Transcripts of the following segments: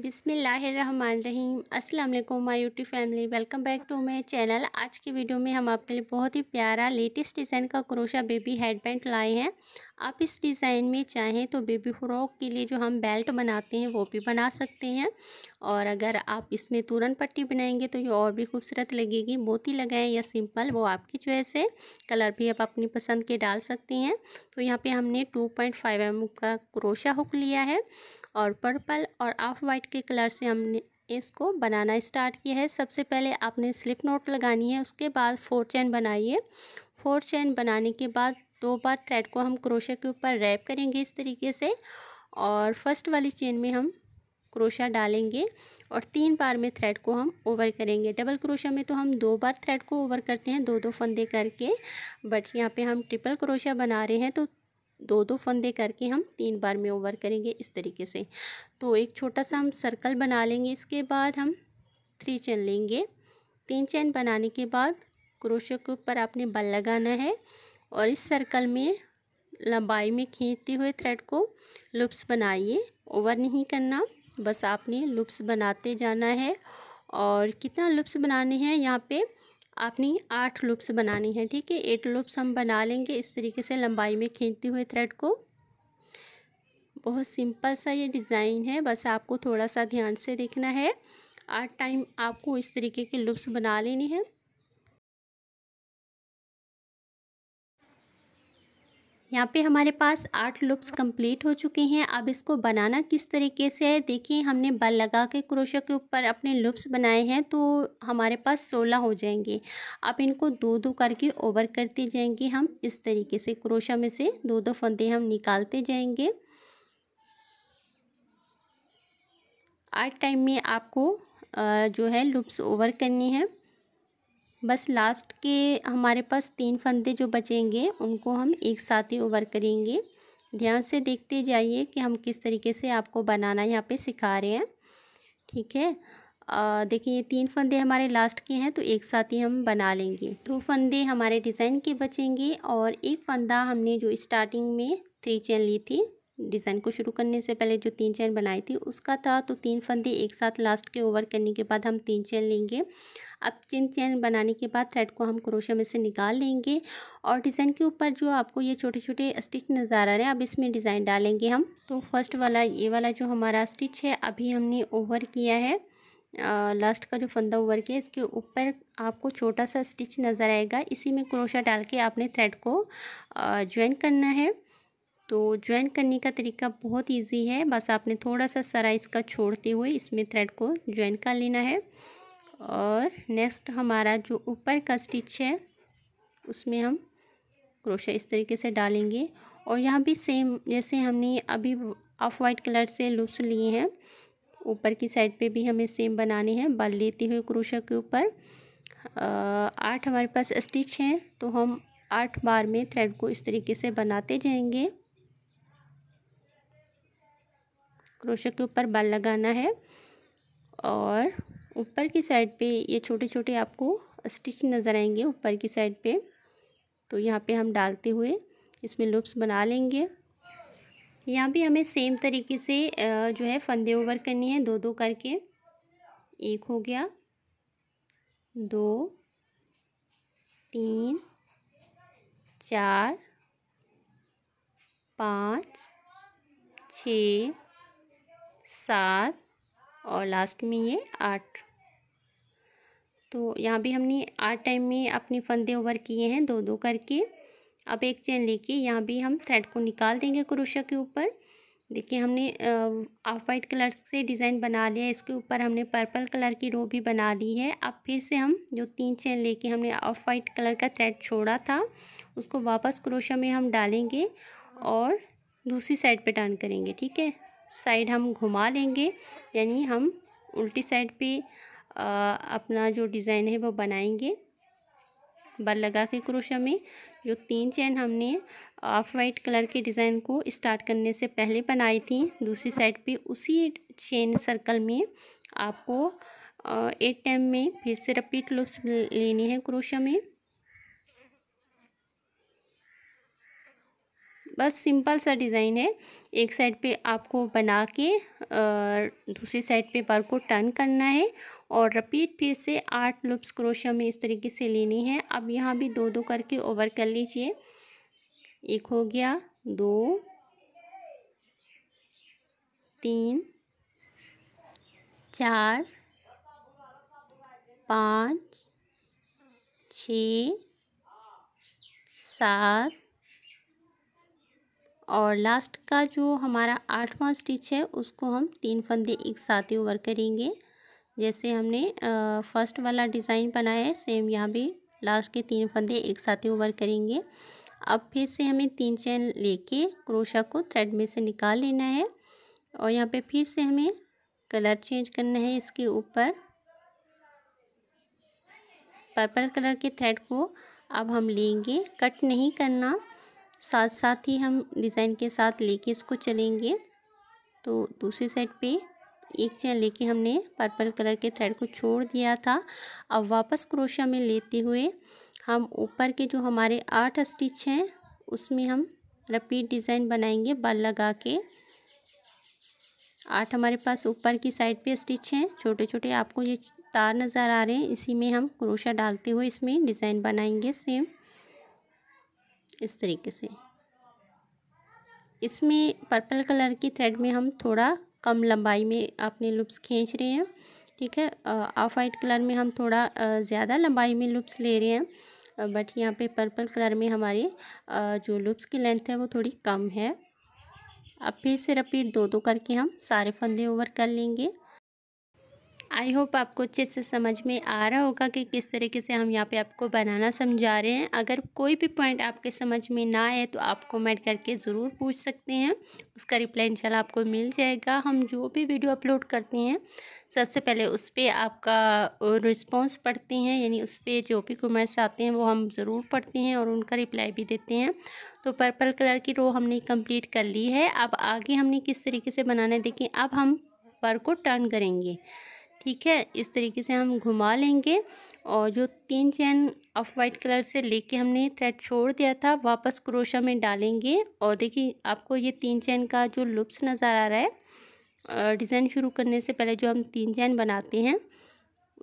बिसमीम अल्लाम my YouTube family welcome back to my channel आज की वीडियो में हम आपके लिए बहुत ही प्यारा लेटेस्ट डिज़ाइन का क्रोशा बेबी हेड बैंड लाए हैं आप इस डिज़ाइन में चाहें तो बेबी फ्रॉक के लिए जो हम बेल्ट बनाते हैं वो भी बना सकते हैं और अगर आप इसमें तुरन पट्टी बनाएंगे तो ये और भी खूबसूरत लगेगी मोती लगाएं या सिंपल वो आपकी चॉइस है कलर भी आप अपनी पसंद के डाल सकते हैं तो यहाँ पर हमने टू पॉइंट फाइव एम का क्रोशा हुक लिया है और पर्पल और ऑफ वाइट के कलर से हमने इसको बनाना स्टार्ट किया है सबसे पहले आपने स्लिप नोट लगानी है उसके बाद फोर चैन बनाइए फोर चैन बनाने के बाद दो बार थ्रेड को हम क्रोशा के ऊपर रैप करेंगे इस तरीके से और फर्स्ट वाली चेन में हम क्रोशा डालेंगे और तीन बार में थ्रेड को हम ओवर करेंगे डबल क्रोशा में तो हम दो बार थ्रेड को ओवर करते हैं दो दो फंदे करके बट यहाँ पे हम ट्रिपल क्रोशा बना रहे हैं तो दो दो फंदे करके हम तीन बार में ओवर करेंगे इस तरीके से तो एक छोटा सा हम सर्कल बना लेंगे इसके बाद हम थ्री चैन लेंगे तीन चैन बनाने के बाद क्रोशे के ऊपर आपने बल लगाना है और इस सर्कल में लंबाई में खींचते हुए थ्रेड को लुप्स बनाइए ओवर नहीं करना बस आपने लुप्स बनाते जाना है और कितना लुप्स बनाने हैं यहाँ पे आपने आठ लूप्स बनानी है ठीक है एट लूप्स हम बना लेंगे इस तरीके से लंबाई में खींचते हुए थ्रेड को बहुत सिंपल सा ये डिज़ाइन है बस आपको थोड़ा सा ध्यान से देखना है आठ टाइम आपको इस तरीके के लुप्स बना लेने हैं यहाँ पे हमारे पास आठ लुप्स कंप्लीट हो चुके हैं अब इसको बनाना किस तरीके से है देखिए हमने बल लगा के क्रोशा के ऊपर अपने लुप्स बनाए हैं तो हमारे पास सोलह हो जाएंगे अब इनको दो दो करके ओवर करते जाएंगे हम इस तरीके से क्रोशा में से दो दो फंदे हम निकालते जाएंगे आठ टाइम में आपको जो है लुप्स ओवर करनी है बस लास्ट के हमारे पास तीन फंदे जो बचेंगे उनको हम एक साथ ही ओवर करेंगे ध्यान से देखते जाइए कि हम किस तरीके से आपको बनाना यहाँ पे सिखा रहे हैं ठीक है देखिए ये तीन फंदे हमारे लास्ट के हैं तो एक साथ ही हम बना लेंगे दो फंदे हमारे डिज़ाइन के बचेंगे और एक फंदा हमने जो स्टार्टिंग में थ्री चेन ली थी डिज़ाइन को शुरू करने से पहले जो तीन चैन बनाई थी उसका था तो तीन फंदे एक साथ लास्ट के ओवर करने के बाद हम तीन चैन लेंगे अब तीन चैन बनाने के बाद थ्रेड को हम क्रोशिया में से निकाल लेंगे और डिज़ाइन के ऊपर जो आपको ये छोटे छोटे स्टिच नज़र आ रहे हैं अब इसमें डिज़ाइन डालेंगे हम तो फर्स्ट वाला ये वाला जो हमारा स्टिच है अभी हमने ओवर किया है लास्ट का जो फंदा ओवर किया इसके ऊपर आपको छोटा सा स्टिच नज़र आएगा इसी में क्रोशा डाल के आपने थ्रेड को ज्वाइन करना है तो ज्वाइन करने का तरीका बहुत इजी है बस आपने थोड़ा सा सरा इसका छोड़ते हुए इसमें थ्रेड को ज्वाइन कर लेना है और नेक्स्ट हमारा जो ऊपर का स्टिच है उसमें हम क्रोशा इस तरीके से डालेंगे और यहाँ भी सेम जैसे हमने अभी ऑफ वाइट कलर से लूप्स लिए हैं ऊपर की साइड पे भी हमें सेम बनाने हैं बल लेते हुए क्रोशा के ऊपर आठ हमारे पास स्टिच हैं तो हम आठ बार में थ्रेड को इस तरीके से बनाते जाएंगे क्रोशे के ऊपर बल लगाना है और ऊपर की साइड पे ये छोटे छोटे आपको स्टिच नज़र आएंगे ऊपर की साइड पे तो यहाँ पे हम डालते हुए इसमें लूप्स बना लेंगे यहाँ भी हमें सेम तरीके से जो है फंदे ओवर करनी है दो दो करके एक हो गया दो तीन चार पाँच छ सात और लास्ट में ये आठ तो यहाँ भी हमने आठ टाइम में अपने फंदे ओवर किए हैं दो दो करके अब एक चेन लेके यहाँ भी हम थ्रेड को निकाल देंगे क्रोशिया के ऊपर देखिए हमने ऑफ वाइट कलर से डिज़ाइन बना लिया है इसके ऊपर हमने पर्पल कलर की रो भी बना ली है अब फिर से हम जो तीन चेन लेके हमने ऑफ वाइट कलर का थ्रेड छोड़ा था उसको वापस क्रोशिया में हम डालेंगे और दूसरी साइड पे टर्न करेंगे ठीक है साइड हम घुमा लेंगे यानी हम उल्टी साइड पे आ, अपना जो डिज़ाइन है वो बनाएंगे बल लगा के क्रोशा में जो तीन चैन हमने ऑफ वाइट कलर के डिज़ाइन को स्टार्ट करने से पहले बनाई थी दूसरी साइड पे उसी चेन सर्कल में आपको एट टाइम में फिर से रपीट लूप्स लेनी है क्रोशा में बस सिंपल सा डिज़ाइन है एक साइड पे आपको बना के दूसरी साइड पे बार को टर्न करना है और रिपीट फिर से आठ लुप्स क्रोशिया में इस तरीके से लेनी है अब यहाँ भी दो दो करके ओवर कर लीजिए एक हो गया दो तीन चार पाँच छ सात और लास्ट का जो हमारा आठवां स्टिच है उसको हम तीन फंदे एक साथ ही ओवर करेंगे जैसे हमने फर्स्ट वाला डिज़ाइन बनाया है सेम यहाँ भी लास्ट के तीन फंदे एक साथ ही ओवर करेंगे अब फिर से हमें तीन चैन लेके क्रोशा को थ्रेड में से निकाल लेना है और यहाँ पे फिर से हमें कलर चेंज करना है इसके ऊपर पर्पल कलर के थ्रेड को अब हम लेंगे कट नहीं करना साथ साथ ही हम डिज़ाइन के साथ लेके इसको चलेंगे तो दूसरी साइड पे एक चैन लेके हमने पर्पल कलर के थ्रेड को छोड़ दिया था अब वापस क्रोशिया में लेते हुए हम ऊपर के जो हमारे आठ स्टिच हैं उसमें हम रपीट डिज़ाइन बनाएंगे बल लगा के आठ हमारे पास ऊपर की साइड पे स्टिच हैं छोटे छोटे आपको ये तार नज़र आ रहे हैं इसी में हम क्रोशा डालते हुए इसमें डिज़ाइन बनाएंगे सेम इस तरीके से इसमें पर्पल कलर की थ्रेड में हम थोड़ा कम लंबाई में अपने लुप्स खींच रहे हैं ठीक है ऑफ वाइट कलर में हम थोड़ा ज़्यादा लंबाई में लुप्स ले रहे हैं बट यहाँ पे पर्पल कलर में हमारे जो लुप्स की लेंथ है वो थोड़ी कम है अब फिर से रिपीट दो दो करके हम सारे फंदे ओवर कर लेंगे आई होप आपको अच्छे से समझ में आ रहा होगा कि किस तरीके से हम यहाँ पे आपको बनाना समझा रहे हैं अगर कोई भी पॉइंट आपके समझ में ना आए तो आप कमेंट करके ज़रूर पूछ सकते हैं उसका रिप्लाई इंशाल्लाह आपको मिल जाएगा हम जो भी वीडियो अपलोड करते हैं सबसे पहले उस पर आपका रिस्पॉन्स पढ़ते हैं यानी उस पर जो भी कमेंट्स आते हैं वो हम ज़रूर पढ़ते हैं और उनका रिप्लाई भी देते हैं तो पर्पल कलर की रो हमने कम्प्लीट कर ली है अब आगे हमने किस तरीके से बनाना है देखें अब हम पर को टर्न करेंगे ठीक है इस तरीके से हम घुमा लेंगे और जो तीन चैन ऑफ वाइट कलर से लेके हमने थ्रेड छोड़ दिया था वापस क्रोशा में डालेंगे और देखिए आपको ये तीन चैन का जो लुप्स नज़र आ रहा है डिज़ाइन शुरू करने से पहले जो हम तीन चैन बनाते हैं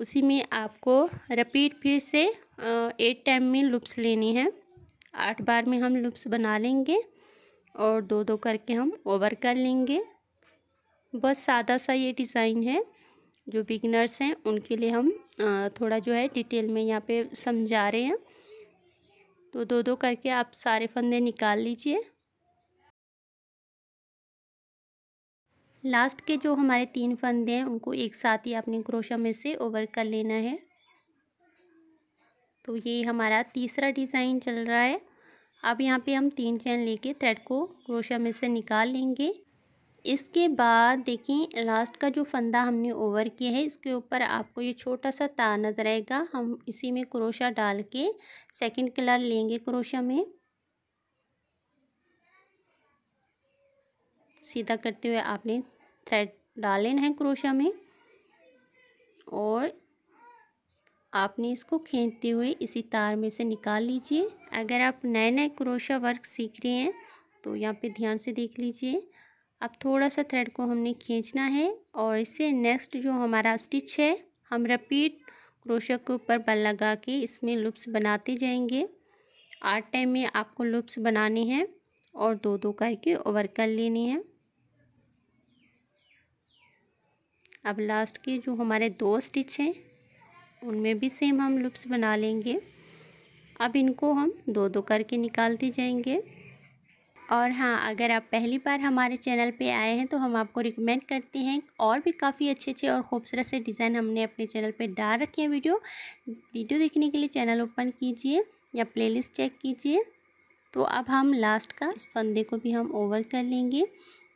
उसी में आपको रिपीट फिर से एट टाइम में लुप्स लेनी है आठ बार में हम लुप्स बना लेंगे और दो दो करके हम ओवर कर लेंगे बस सादा सा ये डिज़ाइन है जो बिगिनर्स हैं उनके लिए हम थोड़ा जो है डिटेल में यहाँ पे समझा रहे हैं तो दो दो करके आप सारे फंदे निकाल लीजिए लास्ट के जो हमारे तीन फंदे हैं उनको एक साथ ही आपने क्रोशा में से ओवर कर लेना है तो ये हमारा तीसरा डिज़ाइन चल रहा है अब यहाँ पे हम तीन चैन लेके थ्रेड को क्रोशा में से निकाल लेंगे इसके बाद देखिए लास्ट का जो फंदा हमने ओवर किया है इसके ऊपर आपको ये छोटा सा तार नज़र आएगा हम इसी में क्रोशा डाल के सेकंड कलर लेंगे क्रोशा में सीधा करते हुए आपने थ्रेड डाल लेना है क्रोशा में और आपने इसको खींचते हुए इसी तार में से निकाल लीजिए अगर आप नए नए क्रोशा वर्क सीख रहे हैं तो यहाँ पे ध्यान से देख लीजिए अब थोड़ा सा थ्रेड को हमने खींचना है और इसे नेक्स्ट जो हमारा स्टिच है हम रिपीट क्रोशा के ऊपर बल लगा के इसमें लुप्स बनाते जाएंगे आठ टाइम में आपको लुप्स बनानी है और दो दो करके ओवर कर लेनी है अब लास्ट के जो हमारे दो स्टिच हैं उनमें भी सेम हम लुप्स बना लेंगे अब इनको हम दो दो करके निकालते जाएंगे और हाँ अगर आप पहली बार हमारे चैनल पे आए हैं तो हम आपको रिकमेंड करते हैं और भी काफ़ी अच्छे अच्छे और ख़ूबसूरत से डिज़ाइन हमने अपने चैनल पे डाल रखे हैं वीडियो वीडियो देखने के लिए चैनल ओपन कीजिए या प्लेलिस्ट चेक कीजिए तो अब हम लास्ट का इस फंदे को भी हम ओवर कर लेंगे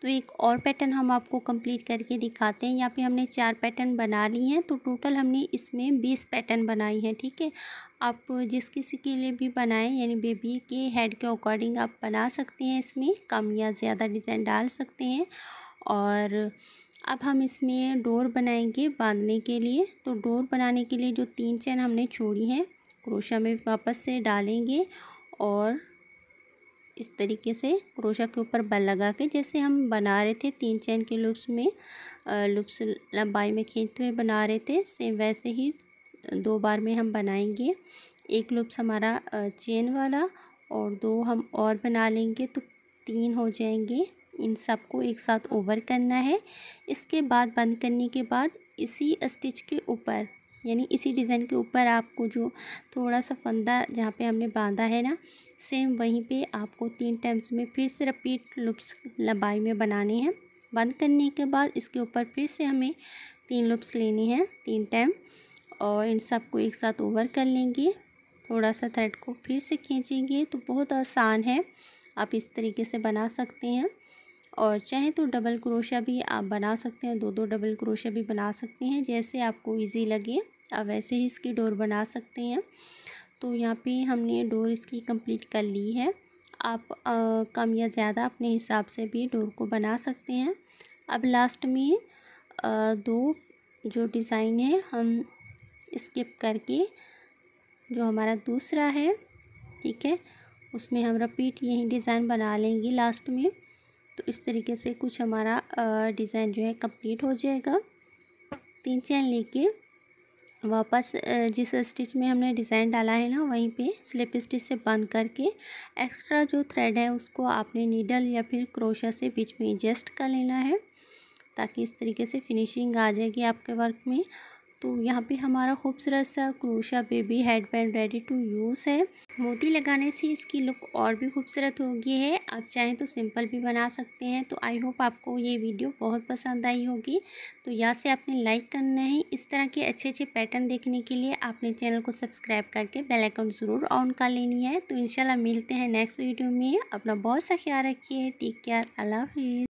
तो एक और पैटर्न हम आपको कंप्लीट करके दिखाते हैं यहाँ पे हमने चार पैटर्न बना ली हैं तो टोटल हमने इसमें बीस पैटर्न बनाई हैं ठीक है आप जिस किसी के लिए भी बनाएं यानी बेबी के हेड के अकॉर्डिंग आप बना सकते हैं इसमें कम या ज़्यादा डिज़ाइन डाल सकते हैं और अब हम इसमें डोर बनाएंगे बांधने के लिए तो डोर बनाने के लिए जो तीन चैन हमने छोड़ी हैं क्रोशा में वापस से डालेंगे और इस तरीके से क्रोशा के ऊपर बल लगा के जैसे हम बना रहे थे तीन चैन के लूप्स में लूप्स लंबाई में खींचते हुए बना रहे थे सेम वैसे ही दो बार में हम बनाएंगे एक लूप्स हमारा चेन वाला और दो हम और बना लेंगे तो तीन हो जाएंगे इन सबको एक साथ ओवर करना है इसके बाद बंद करने के बाद इसी स्टिच के ऊपर यानी इसी डिज़ाइन के ऊपर आपको जो थोड़ा सा फंदा जहाँ पे हमने बांधा है ना सेम वहीं पे आपको तीन टाइम्स में फिर से रिपीट लुप्स लंबाई में बनाने हैं बंद करने के बाद इसके ऊपर फिर से हमें तीन लुप्स लेनी हैं तीन टाइम और इन सबको एक साथ ओवर कर लेंगे थोड़ा सा थ्रेड को फिर से खींचेंगे तो बहुत आसान है आप इस तरीके से बना सकते हैं और चाहे तो डबल क्रोशा भी आप बना सकते हैं दो दो डबल क्रोशा भी बना सकते हैं जैसे आपको इजी लगे आप वैसे ही इसकी डोर बना सकते हैं तो यहाँ पे हमने डोर इसकी कंप्लीट कर ली है आप आ, कम या ज़्यादा अपने हिसाब से भी डोर को बना सकते हैं अब लास्ट में आ, दो जो डिज़ाइन है हम स्किप करके जो हमारा दूसरा है ठीक है उसमें हम रिपीट यही डिज़ाइन बना लेंगे लास्ट में तो इस तरीके से कुछ हमारा डिज़ाइन जो है कंप्लीट हो जाएगा तीन चैन लेके वापस जिस स्टिच में हमने डिज़ाइन डाला है ना वहीं पे स्लिप स्टिच से बंद करके एक्स्ट्रा जो थ्रेड है उसको आपने नीडल या फिर क्रोशा से बीच में एडजस्ट कर लेना है ताकि इस तरीके से फिनिशिंग आ जाएगी आपके वर्क में तो यहाँ पे हमारा खूबसूरत सा crochet baby head band ready to use है मोती लगाने से इसकी लुक और भी खूबसूरत होगी है आप चाहें तो सिंपल भी बना सकते हैं तो आई होप आपको ये वीडियो बहुत पसंद आई होगी तो यहाँ से आपने लाइक करना है इस तरह के अच्छे अच्छे पैटर्न देखने के लिए आपने चैनल को सब्सक्राइब करके बेलाइकन ज़रूर ऑन कर लेनी है तो इनशाला मिलते हैं नेक्स्ट वीडियो में अपना बहुत सा ख्याल रखिए टेक केयर अल्लाह हाफिज़